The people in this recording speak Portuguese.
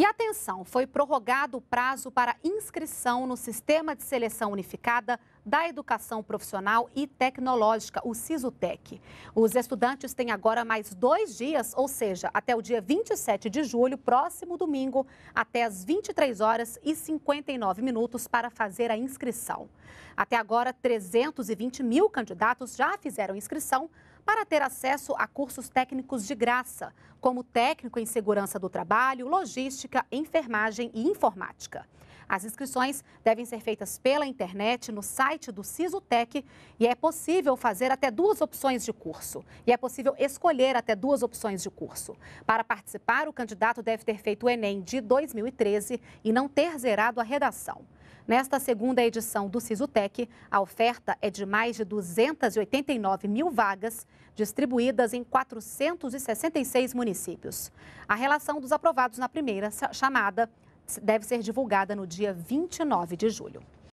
E atenção, foi prorrogado o prazo para inscrição no Sistema de Seleção Unificada da Educação Profissional e Tecnológica, o SISUTEC. Os estudantes têm agora mais dois dias, ou seja, até o dia 27 de julho, próximo domingo, até as 23 horas e 59 minutos para fazer a inscrição. Até agora, 320 mil candidatos já fizeram inscrição, para ter acesso a cursos técnicos de graça, como técnico em segurança do trabalho, logística, enfermagem e informática. As inscrições devem ser feitas pela internet no site do Sisutec e é possível fazer até duas opções de curso. E é possível escolher até duas opções de curso. Para participar, o candidato deve ter feito o Enem de 2013 e não ter zerado a redação. Nesta segunda edição do Sisutec, a oferta é de mais de 289 mil vagas, distribuídas em 466 municípios. A relação dos aprovados na primeira chamada deve ser divulgada no dia 29 de julho.